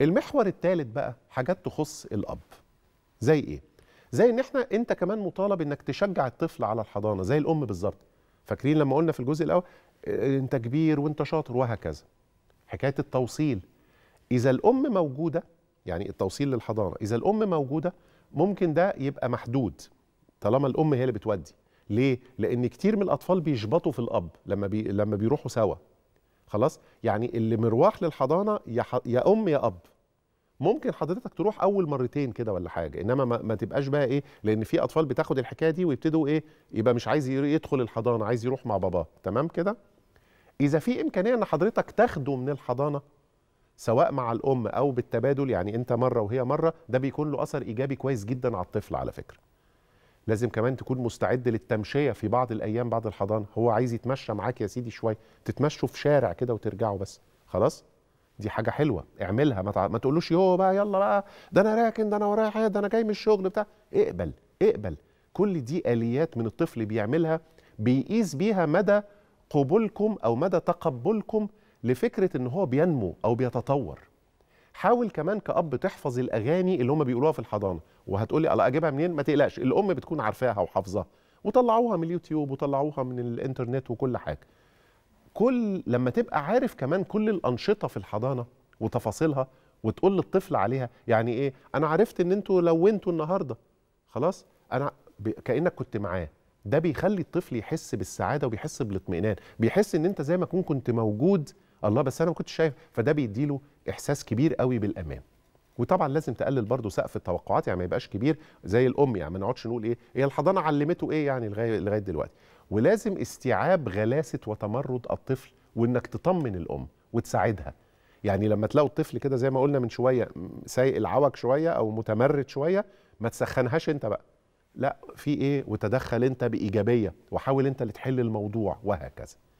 المحور الثالث بقى حاجات تخص الاب زي ايه زي ان احنا انت كمان مطالب انك تشجع الطفل على الحضانه زي الام بالظبط فاكرين لما قلنا في الجزء الاول آه، انت كبير وانت شاطر وهكذا حكايه التوصيل اذا الام موجوده يعني التوصيل للحضانه اذا الام موجوده ممكن ده يبقى محدود طالما الام هي اللي بتودي ليه لان كتير من الاطفال بيشبطوا في الاب لما بي... لما بيروحوا سوا خلاص يعني اللي مروح للحضانه يا, ح... يا ام يا اب ممكن حضرتك تروح اول مرتين كده ولا حاجه انما ما, ما تبقاش بقى ايه لان في اطفال بتاخد الحكايه دي ويبتدوا ايه يبقى مش عايز يدخل الحضانه عايز يروح مع باباه تمام كده اذا في امكانيه ان حضرتك تاخده من الحضانه سواء مع الام او بالتبادل يعني انت مره وهي مره ده بيكون له اثر ايجابي كويس جدا على الطفل على فكره لازم كمان تكون مستعد للتمشيه في بعض الايام بعد الحضانه هو عايز يتمشى معاك يا سيدي شويه تتمشوا في شارع كده وترجعوا بس خلاص دي حاجه حلوه اعملها ما, تع... ما تقولوش يوه بقى يلا بقى ده انا راكن ده انا ورايا حاجه ده انا جاي من الشغل بتاع اقبل اقبل كل دي اليات من الطفل بيعملها بيقيس بيها مدى قبولكم او مدى تقبلكم لفكره ان هو بينمو او بيتطور حاول كمان كأب تحفظ الأغاني اللي هم بيقولوها في الحضانة وهتقولي الله أجيبها منين ما تقلقش الأم بتكون عارفاها وحافظاها وطلعوها من اليوتيوب وطلعوها من الإنترنت وكل حاجة كل لما تبقى عارف كمان كل الأنشطة في الحضانة وتفاصيلها وتقول للطفل عليها يعني إيه أنا عرفت إن أنتوا لونتوا النهاردة خلاص أنا ب... كأنك كنت معاه ده بيخلي الطفل يحس بالسعادة وبيحس بالاطمئنان بيحس إن أنت زي ما كنت موجود الله بس انا ما كنتش شايف فده بيديله احساس كبير قوي بالامان وطبعا لازم تقلل برضه سقف التوقعات يعني ما يبقاش كبير زي الام يعني ما نقعدش نقول ايه هي الحضانه علمته ايه يعني لغايه لغايه دلوقتي ولازم استيعاب غلاسه وتمرد الطفل وانك تطمن الام وتساعدها يعني لما تلاقوا الطفل كده زي ما قلنا من شويه سايق العوج شويه او متمرد شويه ما تسخنهاش انت بقى لا في ايه وتدخل انت بايجابيه وحاول انت اللي تحل الموضوع وهكذا